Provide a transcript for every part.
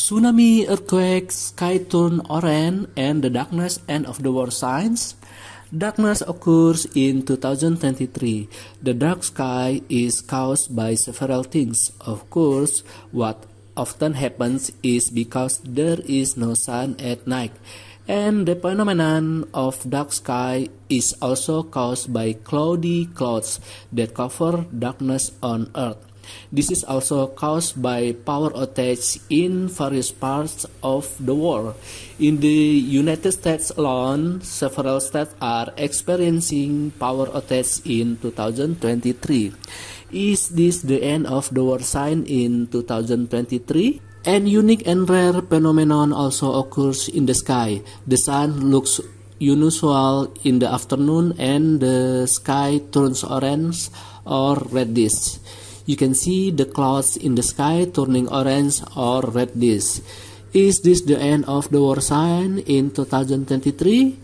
tsunami, earthquakes, sky turn orange, and the darkness end of the world signs. Darkness occurs in 2023. The dark sky is caused by several things. Of course, what often happens is because there is no sun at night. And the phenomenon of dark sky is also caused by cloudy clouds that cover darkness on Earth. This is also caused by power outage in various parts of the world. In the United States alone, several states are experiencing power outage in 2023. Is this the end of the war sign in 2023? An unique and rare phenomenon also occurs in the sky. The sun looks unusual in the afternoon and the sky turns orange or reddish. You can see the clouds in the sky turning orange or red. This Is this the end of the war sign in 2023?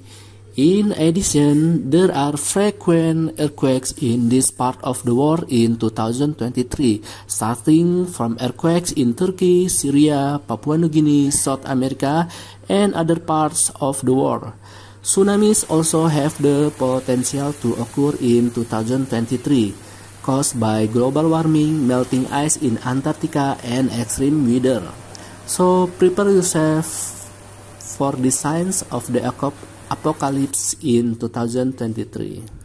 In addition, there are frequent earthquakes in this part of the war in 2023, starting from earthquakes in Turkey, Syria, Papua New Guinea, South America, and other parts of the war. Tsunamis also have the potential to occur in 2023 caused by global warming, melting ice in Antarctica, and extreme weather. So prepare yourself for the signs of the apocalypse in 2023.